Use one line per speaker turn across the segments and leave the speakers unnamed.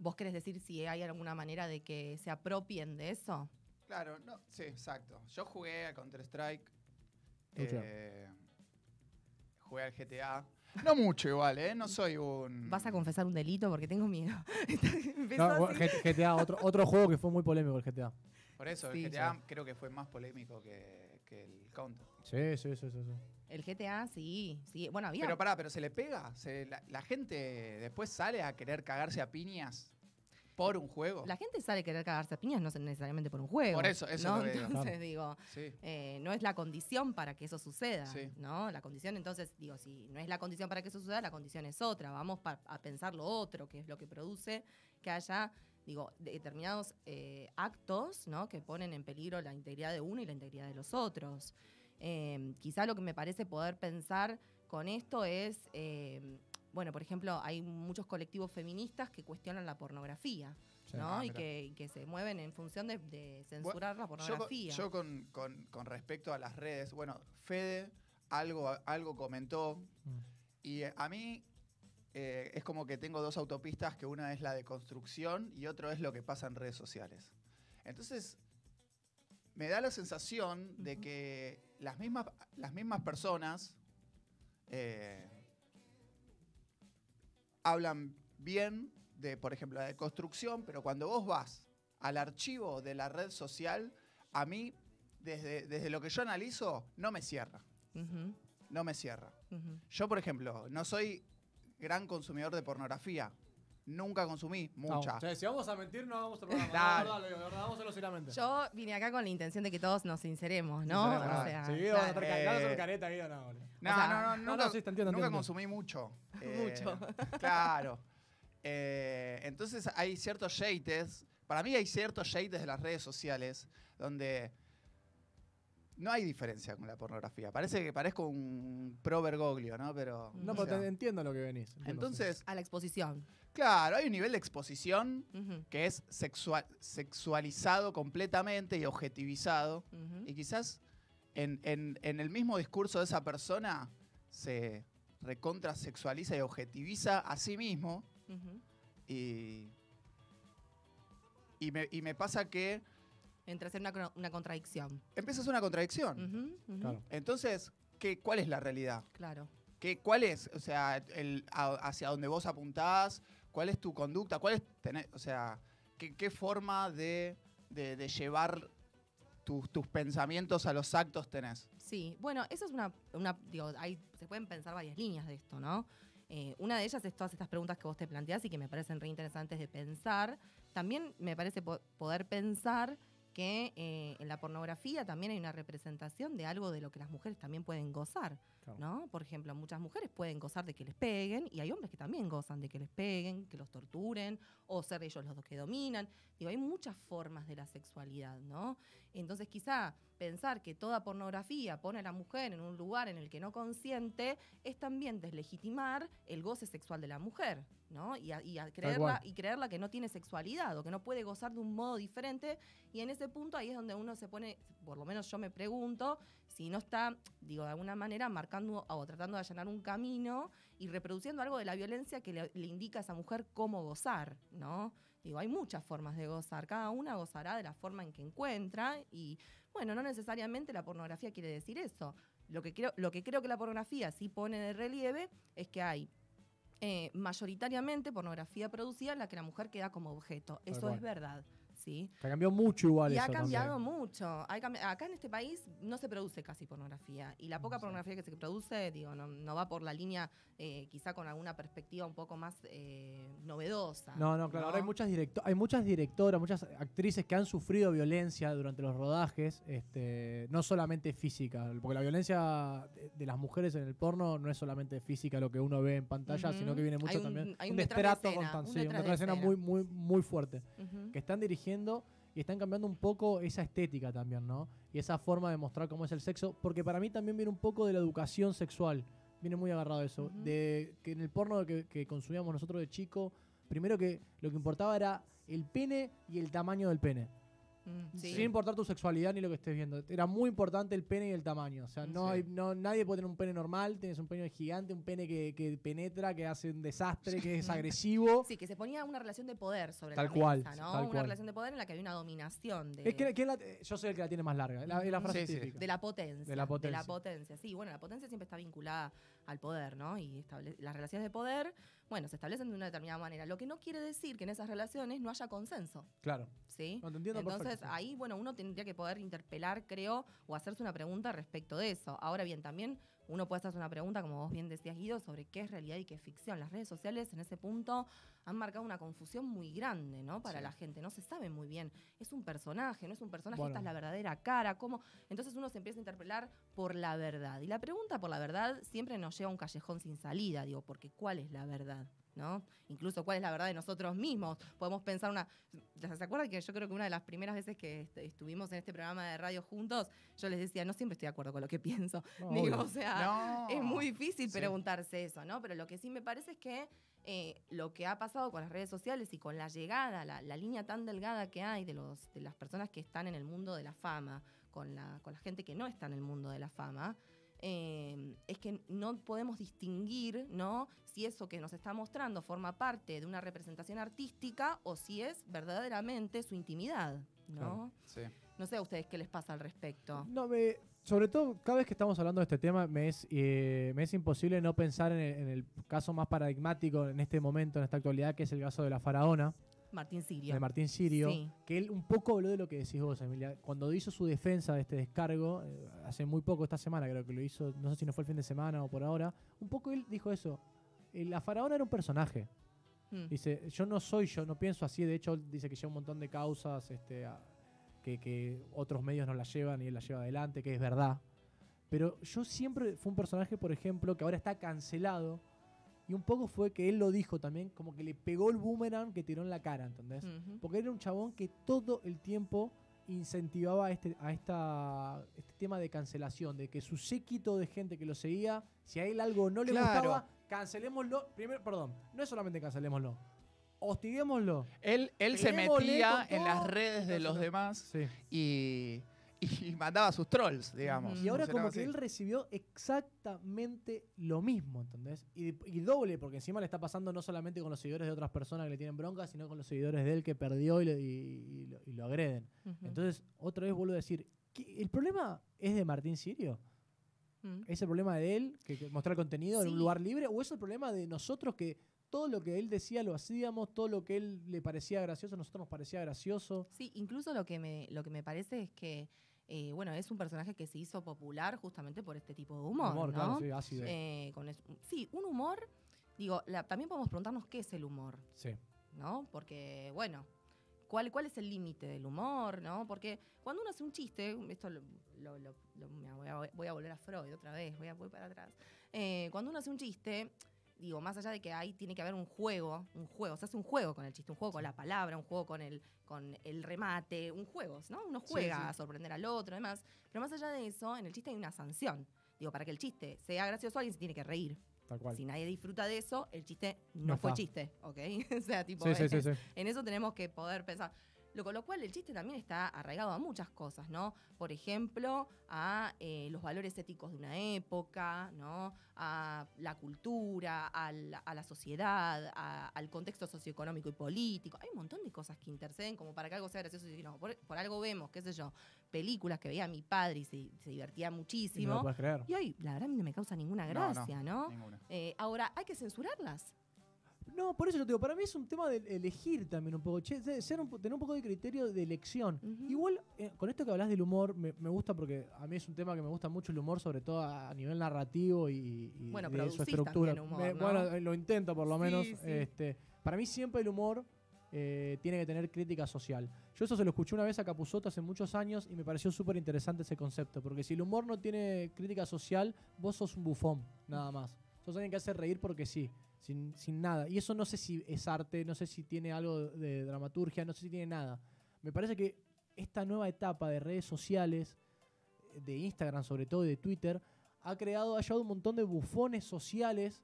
¿Vos querés decir si hay alguna manera de que se apropien de eso?
Claro, no, sí, exacto. Yo jugué a Counter-Strike.
Eh,
jugué al GTA.
No mucho igual, ¿eh? No soy un... ¿Vas a confesar un delito? Porque tengo miedo.
GTA, otro, otro juego
que fue muy polémico el GTA.
Por eso, el GTA creo que fue más polémico que, el Counter.
sí, sí, sí. sí.
El GTA, sí, sí. Bueno, había. Pero pará, pero se le
pega. la, gente después sale a querer cagarse a
piñas por un juego. La gente sale a querer cagarse a piñas no necesariamente por un juego. Por eso, eso ¿no? es lo Entonces digo, eh, no es la condición para que eso suceda, ¿no? La condición, entonces digo, si no es la condición para que eso suceda, la condición es otra. Vamos a pensar lo otro, que es lo que produce que haya digo, determinados eh, actos ¿no? que ponen en peligro la integridad de uno y la integridad de los otros. Em, quizá lo que me parece poder pensar con esto es, em, bueno, por ejemplo, hay muchos colectivos feministas que cuestionan la pornografía. ¿no? Ah, y, que, se mueven en función de, censurar la pornografía. Yo,
con, respecto a las redes, bueno, Fede algo, algo comentó mm. y eh, a mí eh, es como que tengo dos autopistas, que una es la de construcción y otra es lo que pasa en redes sociales. Entonces, me da la sensación de que las mismas, las mismas personas eh, hablan bien de, por ejemplo, de construcción, pero cuando vos vas al archivo de la red social, a mí, desde, desde lo que yo analizo, no me cierra. No me cierra. Yo, por ejemplo, no soy gran consumidor de pornografía, nunca consumí mucha. O
sea, si vamos a mentir, no hagamos programa. Dale. De verdad, vamos a
sinceramente. Yo vine acá con la intención de que todos nos sinceremos, ¿no? sí, vamos a estar careta, no, No, no, no, nunca, nunca consumí mucho. Eh, mucho. claro.
Eh, entonces hay ciertos yates. Para mí hay ciertos yates de las redes sociales donde no hay diferencia con la pornografía. Parece que parezco un pro Bergoglio, ¿no? Pero. No, pero entiendo lo que venís. Entonces.
A la exposición.
Claro, hay un nivel de exposición que es sexual, sexualizado completamente y objetivizado. Y quizás en, el mismo discurso de esa persona se recontra sexualiza y objetiviza a sí mismo. y, y, me, pasa que...
Entras en una, contradicción. Empiezas una contradicción.
Entonces, ¿qué, ¿cuál es la realidad? Claro. ¿Qué, ¿Cuál es? O sea, hacia dónde vos apuntás, cuál es tu conducta, cuál o sea, qué, forma de, llevar tus, tus, pensamientos a los actos tenés.
Sí, bueno, eso es una, se pueden pensar varias líneas de esto, ¿no? Eh, una de ellas es todas estas preguntas que vos te planteás y que me parecen reinteresantes de pensar. También me parece poder pensar que eh, en la pornografía también hay una representación de algo de lo que las mujeres también pueden gozar, ¿no? Por ejemplo, muchas mujeres pueden gozar de que les peguen y hay hombres que también gozan de que les peguen, que los torturen o ser ellos los dos que dominan. Digo, hay muchas formas de la sexualidad, ¿no? Entonces, quizá pensar que toda pornografía pone a la mujer en un lugar en el que no consiente es también deslegitimar el goce sexual de la mujer. Y creerla, que no tiene sexualidad o que no puede gozar de un modo diferente. Y en ese punto ahí es donde uno se pone, por lo menos yo me pregunto, si no está, digo, de alguna manera marcando o tratando de allanar un camino y reproduciendo algo de la violencia que le, indica a esa mujer cómo gozar, ¿no? Digo, hay muchas formas de gozar, cada una gozará de la forma en que encuentra y, bueno, no necesariamente la pornografía quiere decir eso. Lo que lo que, creo que la pornografía sí pone de relieve es que hay eh, mayoritariamente pornografía producida en la que la mujer queda como objeto. Eso es verdad se
cambió mucho igual. Y ha cambiado
mucho. acá en este país no se produce casi pornografía. Y la poca pornografía que se produce, digo, no, va por la línea eh, quizá con alguna perspectiva un poco más eh, novedosa. No,
no, claro. hay muchas, hay muchas directoras, muchas actrices que han sufrido violencia durante los rodajes, este, no solamente física, porque la violencia de, las mujeres en el porno no es solamente física lo que uno ve en pantalla, sino que viene mucho también hay un, un una escena muy, muy, muy fuerte, que están dirigiendo y están cambiando un poco esa estética también, ¿no? Y esa forma de mostrar cómo es el sexo, porque para mí también viene un poco de la educación sexual, viene muy agarrado eso, de que en el porno que, que, consumíamos nosotros de chico, primero que lo que importaba era el pene y el tamaño del pene. Mm, Sin importar tu sexualidad ni lo que estés viendo. Era muy importante el pene y el tamaño. O sea, no, no nadie puede tener un pene normal. Tienes un pene gigante, un pene que, penetra, que hace un desastre, que es agresivo.
Sí, que se ponía una relación de poder sobre tal la cual, ¿no? una relación de poder en la que había una dominación. Es que,
eh, yo soy el que la tiene más larga. la mm, frase de la potencia. De la potencia. De la
potencia. Sí, bueno, la potencia siempre está vinculada al poder, ¿no? Y las relaciones de poder, bueno, se establecen de una determinada manera. Lo que no quiere decir que en esas relaciones no haya consenso. Claro. ¿Sí? No, te entiendo Entonces, entonces ahí, bueno, uno tendría que poder interpelar, creo, o hacerse una pregunta respecto de eso. Ahora bien, también uno puede hacerse una pregunta, como vos bien decías, Guido, sobre qué es realidad y qué es ficción. Las redes sociales en ese punto han marcado una confusión muy grande, ¿no? Para la gente, no se sabe muy bien. Es un personaje, no es un personaje, esta es la verdadera cara, Entonces uno se empieza a interpelar por la verdad. Y la pregunta por la verdad siempre nos lleva a un callejón sin salida, digo, porque ¿cuál es la verdad? Incluso cuál es la verdad de nosotros mismos. Podemos pensar una... ¿Se acuerdan que yo creo que una de las primeras veces que estuvimos en este programa de radio juntos, yo les decía, no siempre estoy de acuerdo con lo que pienso. sea, es muy difícil preguntarse eso, ¿no? Pero lo que sí me parece es que eh, lo que ha pasado con las redes sociales y con la llegada, la, línea tan delgada que hay de, las personas que están en el mundo de la fama, con la, con la gente que no está en el mundo de la fama, eh, es que no podemos distinguir ¿no? si eso que nos está mostrando forma parte de una representación artística o si es verdaderamente su intimidad. ¿no? no sé a ustedes qué les pasa al respecto. No, me,
sobre todo, cada vez que estamos hablando de este tema, me es, eh, me es imposible no pensar en el, caso más paradigmático en este momento, en esta actualidad, que es el caso de la faraona.
Martín Sirio. De Martín Sirio.
Que él un poco habló de lo que decís vos, Emilia. Cuando hizo su defensa de este descargo, eh, hace muy poco, esta semana creo que lo hizo, no sé si no fue el fin de semana o por ahora, un poco él dijo eso. La faraona era un personaje. Hmm. Dice, yo no soy yo, no pienso así. De hecho, dice que lleva un montón de causas este, que, otros medios no la llevan y él la lleva adelante, que es verdad. Pero yo siempre fue un personaje, por ejemplo, que ahora está cancelado y un poco fue que él lo dijo también, como que le pegó el boomerang que tiró en la cara, ¿entendés? Porque era un chabón que todo el tiempo incentivaba a este, a esta, este tema de cancelación, de que su séquito de gente que lo seguía, si a él algo no le gustaba, cancelémoslo. Primero, perdón, no es solamente cancelémoslo,
hostiguémoslo. Él, él se metía en las redes de los demás y y mandaba sus trolls, digamos. Y ahora como que él
recibió exactamente lo mismo, ¿entendés? Y, doble, porque encima le está pasando no solamente con los seguidores de otras personas que le tienen bronca, sino con los seguidores de él que perdió y, lo, agreden. Entonces, otra vez vuelvo a decir, ¿el problema es de Martín Sirio? Mm. ¿Es el problema de él, que, mostrar contenido en un lugar libre? ¿O es el problema de nosotros que todo lo que él decía lo hacíamos, todo lo que él
le parecía gracioso, a nosotros nos parecía gracioso? Sí, incluso lo que me, lo que me parece es que eh, bueno, es un personaje que se hizo popular justamente por este tipo de humor. Humor, claro, sí, ácido. Eh, sí, un humor. Digo, también podemos preguntarnos qué es el humor. Sí. ¿No? Porque, bueno, cuál, cuál es el límite del humor, ¿no? Porque cuando uno hace un chiste, esto lo, voy, a, volver a Freud otra vez, voy para atrás. Eh, cuando uno hace un chiste, digo, más allá de que ahí tiene que haber un juego, un juego, se hace un juego con el chiste, un juego con la palabra, un juego con el, con el remate, un juego, ¿no? Uno juega a sorprender al otro, además Pero más allá de eso, en el chiste hay una sanción. Digo, para que el chiste sea gracioso, alguien se tiene que reír. Si nadie disfruta de eso, el chiste no, fue chiste, ¿ok? o sea, tipo, sí, en eso tenemos que poder pensar. Lo, con lo cual el chiste también está arraigado a muchas cosas, ¿no? Por ejemplo, a eh, los valores éticos de una época, ¿no? A la cultura, a la, sociedad, al contexto socioeconómico y político. Hay un montón de cosas que interceden como para que algo sea gracioso y no, por, algo vemos, qué sé yo, películas que veía mi padre y se, divertía muchísimo. Y, puedes y hoy, la verdad, no me causa ninguna gracia, ¿no? no, eh, ahora, hay que censurarlas. No, por eso yo digo, para mí es un tema de elegir
también un poco, ser tener un poco de criterio de elección. Igual, eh, con esto que hablas del humor, me, gusta porque a mí es un tema que me gusta mucho el humor, sobre todo a, nivel narrativo y, de su estructura. Bueno, lo intento por lo menos. Este, para mí siempre el humor eh, tiene que tener crítica social. Yo eso se lo escuché una vez a Capuzotto hace muchos años y me pareció súper interesante ese concepto, porque si el humor no tiene crítica social, vos sos un bufón, nada más. Sos alguien que hace reír porque sí sin, nada. Y eso no sé si es arte, no sé si tiene algo de dramaturgia, no sé si tiene nada. Me parece que esta nueva etapa de redes sociales, de Instagram sobre todo y de Twitter, ha creado, ha llevado un montón de bufones sociales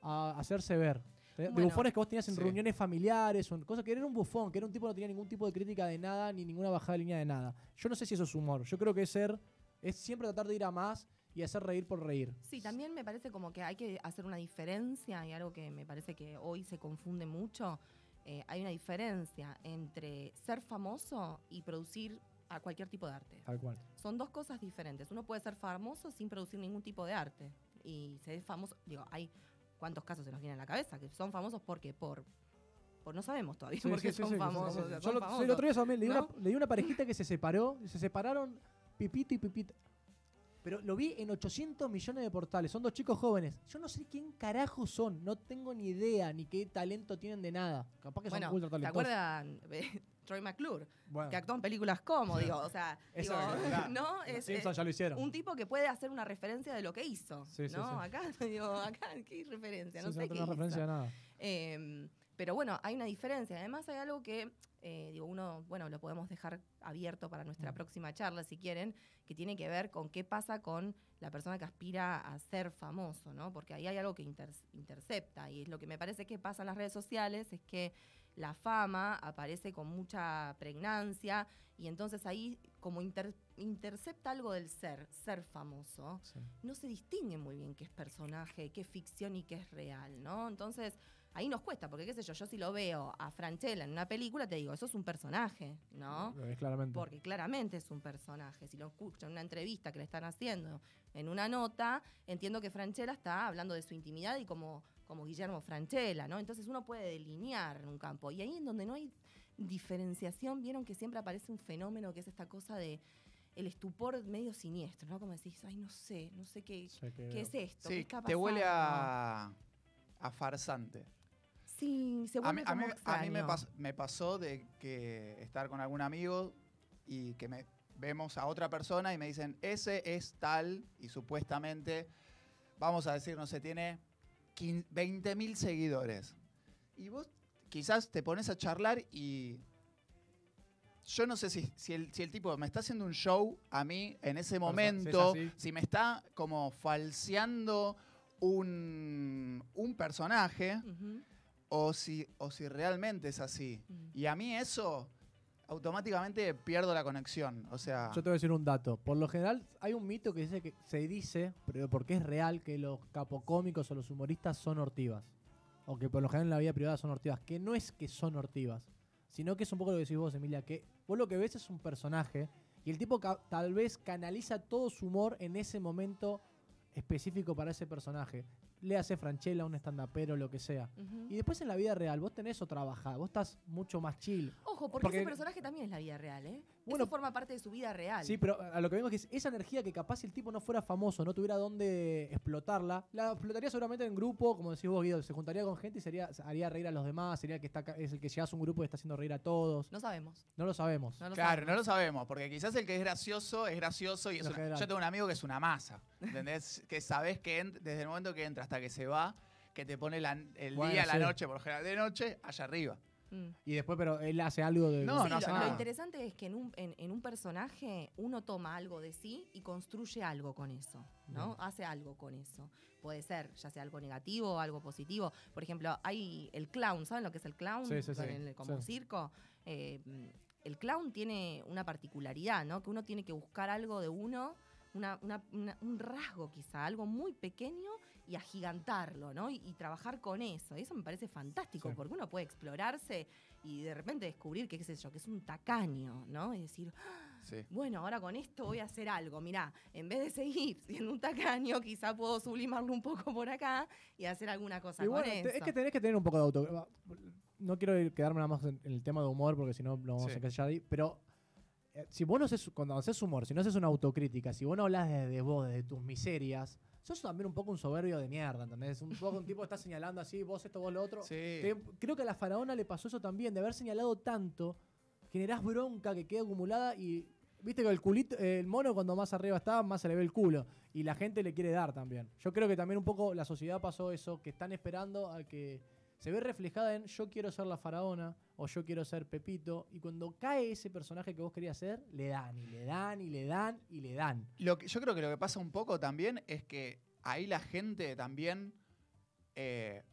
a hacerse ver. ¿Eh? bufones que vos tenías en reuniones familiares son cosas que era un bufón, que era un tipo que no tenía ningún tipo de crítica de nada ni ninguna bajada de línea de nada. Yo no sé si eso es humor. Yo creo que es ser, es siempre tratar de ir a más y hacer reír por reír.
Sí, también me parece como que hay que hacer una diferencia y algo que me parece que hoy se confunde mucho. Eh, hay una diferencia entre ser famoso y producir a cualquier tipo de arte. Tal cual. Son dos cosas diferentes. Uno puede ser famoso sin producir ningún tipo de arte. Y ser famoso, digo, hay cuántos casos se nos vienen a la cabeza que son famosos porque por no sabemos todavía porque son, famosos, son, le,
di una, parejita que se separó, se separaron Pipito y Pipita. Pero lo vi en 800 millones de portales. Son dos chicos jóvenes. Yo no sé quién carajo son. No tengo ni idea ni qué talento tienen de nada. Capaz que bueno, son ultra talentos. ¿Te acuerdas
Troy McClure, que actuó en películas como, digo, o sea, digo, ¿no? Es, ya eh, lo hicieron. Un tipo que puede hacer una referencia de lo que hizo, ¿no? Acá, digo, acá, ¿qué referencia? No sé no qué referencia de nada. Eh, pero bueno, hay una diferencia. Además hay algo que, eh, digo, uno, bueno, lo podemos dejar abierto para nuestra mm. próxima charla, si quieren, que tiene que ver con qué pasa con la persona que aspira a ser famoso, ¿no? Porque ahí hay algo que intercepta y es lo que me parece que pasa en las redes sociales, es que la fama aparece con mucha pregnancia y entonces ahí como intercepta algo del ser, ser famoso, no se distingue muy bien qué es personaje, qué es ficción y qué es real, ¿no? Entonces ahí nos cuesta, porque qué sé yo, yo si lo veo a Franchella en una película, te digo, eso es un personaje, ¿no? Porque claramente es un personaje. Si lo escucho en una entrevista que le están haciendo, en una nota, entiendo que Franchella está hablando de su intimidad y como, como Guillermo Franchella, ¿no? Entonces uno puede delinear en un campo. Y ahí en donde no hay diferenciación, vieron que siempre aparece un fenómeno que es esta cosa de el estupor medio siniestro, ¿no? Como decís, ay, no sé, no sé qué, qué es esto. Sí, te huele
a, a farsante a mí, me, pasó de que estar con algún amigo y que vemos a otra persona y me dicen, ese es tal, y supuestamente, vamos a decir, no sé, tiene 20 mil seguidores. Y vos quizás te pones a charlar y yo no sé si, si, el, tipo me está haciendo un show a mí en ese momento, si, me está como falseando un, personaje, o si, o realmente es así. Mm. Y a mí eso automáticamente pierdo la conexión. O sea. Yo te
voy a decir un dato. Por lo general,
hay un mito que dice que se dice, pero
porque es real, que los capocómicos o los humoristas son hortivas. O que por lo general en la vida privada son hortivas. Que no es que son hortivas, sino que es un poco lo que decís vos, Emilia, que vos lo que ves es un personaje y el tipo tal vez canaliza todo su humor en ese momento específico para ese personaje le hace Franchella, un stand pero lo que sea. Y después en la vida real, vos tenés o bajada, vos estás mucho más chill.
Ojo, porque, ese personaje también es la vida real, ¿eh? Bueno, forma parte de su vida real. Sí, pero
a lo que vemos es que esa energía que capaz si el tipo no fuera famoso, no tuviera dónde explotarla, la explotaría seguramente en grupo, como decís vos, Guido, se juntaría con gente y sería, haría reír a los demás, sería que está, es el que llegas a un grupo y está haciendo reír a todos. No sabemos. No lo sabemos. claro, no lo sabemos,
porque quizás el que es gracioso es gracioso y es yo tengo un amigo que es una masa. ¿Entendés? que sabes que desde el momento que entra hasta que se va, que te pone el día, la noche, por general de noche, allá arriba. Mm. Y
después, pero él hace algo de... No, no
lo, interesante es que en un, en, un personaje uno toma algo de sí y construye algo con eso, ¿no? Hace algo con eso. Puede ser, ya sea algo negativo o algo positivo. Por ejemplo, hay el clown, ¿saben lo que es el clown? Sí, sí, sí. El, como circo. Eh, el clown tiene una particularidad, ¿no? Que uno tiene que buscar algo de uno un rasgo quizá, algo muy pequeño y agigantarlo, ¿no? Y, trabajar con eso. Eso me parece fantástico, porque uno puede explorarse y de repente descubrir qué sé yo, que es un tacaño, ¿no? Es decir, ¡Ah! bueno, ahora con esto voy a hacer algo. Mirá, en vez de seguir siendo un tacaño, quizá puedo sublimarlo un poco por acá y hacer alguna cosa con Es que tenés
que tener un poco de auto. No quiero quedarme nada más en, el tema de humor, porque si no lo vamos a callar ahí, pero si vos no haces, cuando haces humor, si no haces una autocrítica, si vos no hablas de vos, de tus miserias, sos también un poco un soberbio de mierda, ¿entendés? Un poco un tipo que está señalando así, vos esto, vos lo otro. creo que a la faraona le pasó eso también, de haber señalado tanto, generás bronca que queda acumulada y. Viste que el culito, el mono cuando más arriba está, más se le ve el culo. Y la gente le quiere dar también. Yo creo que también un poco la sociedad pasó eso, que están esperando a que se ve reflejada en yo quiero ser la faraona o yo quiero ser Pepito. Y cuando cae ese personaje que vos querías ser,
le dan y le dan y le dan y le dan. Lo que, yo creo que lo que pasa un poco también es que ahí la gente también. Eh,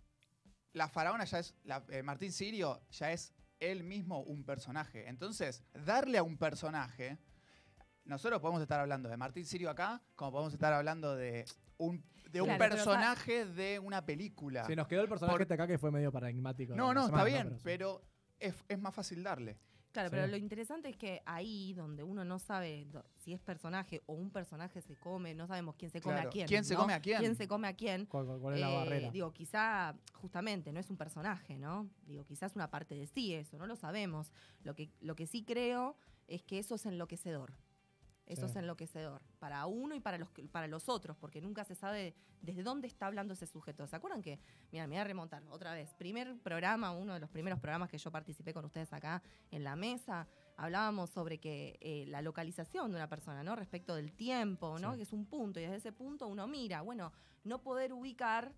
la faraona ya es. Eh, Martín Sirio ya es él mismo un personaje. Entonces, darle a un personaje. Nosotros podemos estar hablando de Martín Sirio acá, como podemos estar hablando de un de un personaje de una película. Se nos quedó el personaje de este acá que fue medio paradigmático. no, no, está bien, pero es, más fácil darle.
Claro, pero lo interesante es que ahí donde uno no sabe si es personaje o un personaje se come, no sabemos quién se come a quién. ¿quién se come a quién? ¿Quién se come a quién? ¿Cuál, es la eh, barrera? Digo, quizá, justamente, no es un personaje, ¿no? Digo, quizás una parte de sí eso, no lo sabemos. Lo que, lo que sí creo es que eso es enloquecedor. Eso es enloquecedor para uno y para los, para los otros, porque nunca se sabe desde dónde está hablando ese sujeto. ¿Se acuerdan que? Mira, me voy a remontar otra vez. Primer programa, uno de los primeros programas que yo participé con ustedes acá en la mesa, hablábamos sobre que eh, la localización de una persona, ¿no? Respecto del tiempo, ¿no? Que es un punto y desde ese punto uno mira. Bueno, no poder ubicar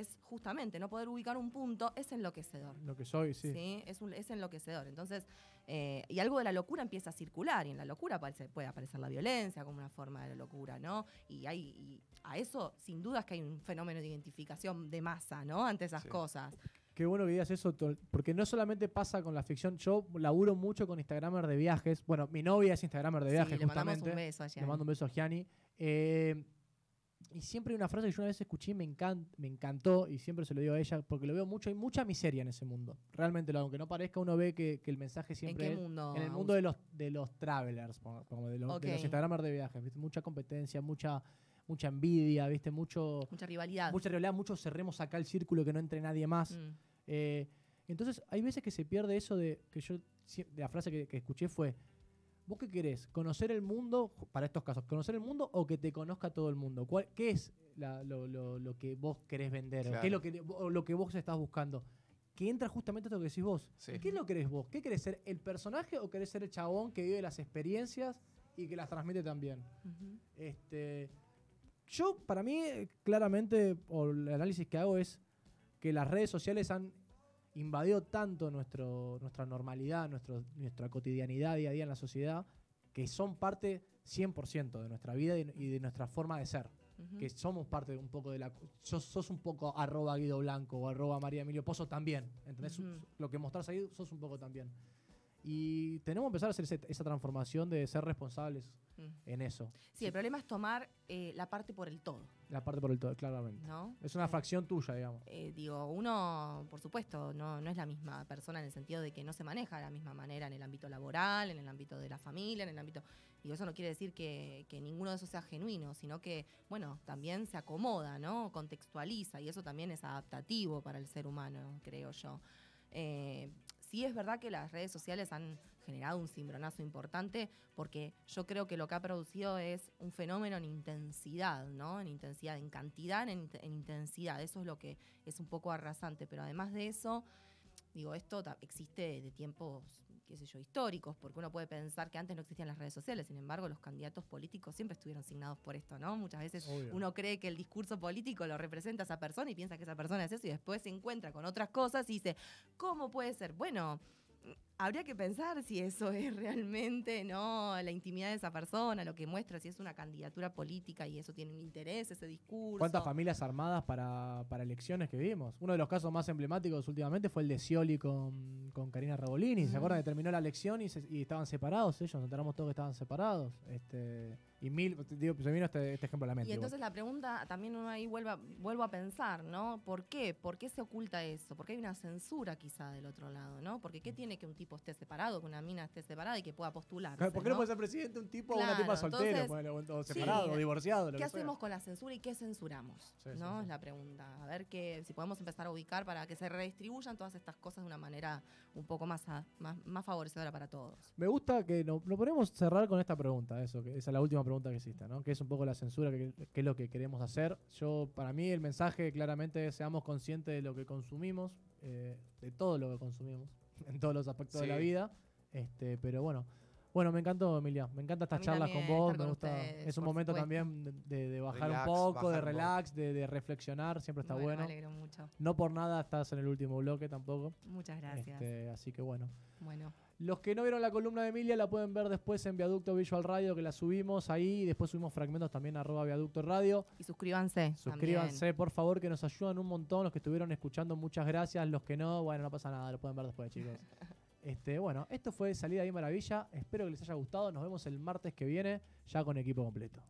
es justamente no poder ubicar un punto, es enloquecedor. Lo que soy, sí. Sí, es, enloquecedor. Entonces, eh, y algo de la locura empieza a circular, y en la locura puede aparecer la violencia como una forma de la locura, ¿no? Y, hay, a eso, sin duda, es que hay un fenómeno de identificación de masa, ¿no? Ante esas cosas.
Qué bueno que digas eso, porque no solamente pasa con la ficción. Yo laburo mucho con Instagramer de viajes. Bueno, mi novia es Instagramer de viajes, justamente. Le mando un beso a Gianni. mando un beso a Gianni. Y siempre hay una frase que yo una vez escuché y me, me encantó, y siempre se lo digo a ella, porque lo veo mucho, hay mucha miseria en ese mundo. Realmente, aunque no parezca, uno ve que, el mensaje siempre ¿En en el mundo de los, de los travelers, como de los, Instagramers de viajes, mucha competencia, mucha mucha envidia, ¿viste? Mucho, mucha rivalidad. Mucha rivalidad, muchos cerremos acá el círculo que no entre nadie más. Mm. Eh, entonces, hay veces que se pierde eso de que yo, la frase que escuché fue, ¿Vos qué querés? ¿Conocer el mundo, para estos casos, conocer el mundo o que te conozca todo el mundo? ¿Cuál, ¿Qué es lo, que vos querés vender? ¿Qué es lo que, lo que vos estás buscando? Que entra justamente esto que decís vos. ¿Qué es lo querés vos? ¿Qué querés ser? ¿El personaje o querés ser el chabón que vive las experiencias y que las transmite también? Este. Yo, para mí, eh, claramente, o el análisis que hago es que las redes sociales han invadió tanto nuestro, nuestra normalidad, nuestro, nuestra cotidianidad día a día en la sociedad, que son parte 100% de nuestra vida y, de nuestra forma de ser. Que somos parte de un poco de la. Sos, un poco arroba Guido Blanco o arroba María Emilio Pozo también. ¿Entendés? Lo que mostrás ahí, sos un poco también. Y tenemos que empezar a hacer esa transformación de ser responsables mm. en eso.
Sí, el problema es tomar eh, la parte por el todo.
La parte por el todo, claramente. Es una fracción tuya, digamos.
Eh, digo, uno, por supuesto, no, no es la misma persona en el sentido de que no se maneja de la misma manera en el ámbito laboral, en el ámbito de la familia, en el ámbito... y eso no quiere decir que, que ninguno de eso sea genuino, sino que, bueno, también se acomoda, ¿no? Contextualiza y eso también es adaptativo para el ser humano, creo yo. Eh, sí es verdad que las redes sociales han generado un cimbronazo importante porque yo creo que lo que ha producido es un fenómeno en intensidad, ¿no? En intensidad, en cantidad, en, en intensidad. Eso es lo que es un poco arrasante. Pero además de eso, digo, esto existe de tiempos yo, históricos, porque uno puede pensar que antes no existían las redes sociales, sin embargo los candidatos políticos siempre estuvieron signados por esto, ¿no? Muchas veces uno cree que el discurso político lo representa esa persona y piensa que esa persona es eso y después se encuentra con otras cosas y dice, ¿cómo puede ser? Bueno, habría que pensar si eso es realmente no la intimidad de esa persona, lo que muestra, si es una candidatura política y eso tiene un interés, ese discurso. ¿Cuántas
familias armadas para, elecciones que vimos? Uno de los casos más emblemáticos últimamente fue el de Scioli con, Karina Rebolini. ¿Se mm. acuerdan que terminó la elección y, estaban separados ellos? Nos enteramos todos que estaban separados. Este, y mil, se vino este, este, ejemplo a la mente. Y entonces
la pregunta también uno ahí vuelva, vuelvo a pensar, ¿no? ¿Por qué? ¿Por qué se oculta eso? ¿Por qué hay una censura quizá del otro lado, ¿no? Porque ¿qué mm. tiene que un tipo esté separado, que una mina esté separada y que pueda postular. ¿Por qué no, puede ser
presidente un tipo o una soltero, separado, divorciado? ¿Qué hacemos
con la censura y qué censuramos? es la pregunta. A ver que, si podemos empezar a ubicar para que se redistribuyan todas estas cosas de una manera un poco más, más, favorecedora para todos.
Me gusta que no, ponemos podemos cerrar con esta pregunta, eso, que esa es la última pregunta que hiciste, ¿no? Que es un poco la censura, qué es lo que queremos hacer. Yo, para mí, el mensaje claramente es seamos conscientes de lo que consumimos, eh, de todo lo que consumimos. en todos los aspectos de la vida. Este, pero bueno. Bueno, me encantó, Emilia. Me encanta estas charlas con vos. me gusta. es un momento también de, bajar un poco, de relax, de, reflexionar. Siempre está bueno. No por nada estás en el último bloque tampoco. Muchas gracias. Este, así que bueno. Bueno. Los que no vieron la columna de Emilia la pueden ver después en Viaducto Visual Radio, que la subimos ahí. Y después subimos fragmentos también arroba Viaducto Radio. Y suscríbanse. Suscríbanse, por favor, que nos ayudan un montón. Los que estuvieron escuchando, muchas gracias. Los que no, bueno, no pasa nada, lo pueden ver después, chicos. Este, bueno, esto fue Salida y Maravilla. Espero que les haya gustado. Nos vemos el martes que viene, ya con equipo completo.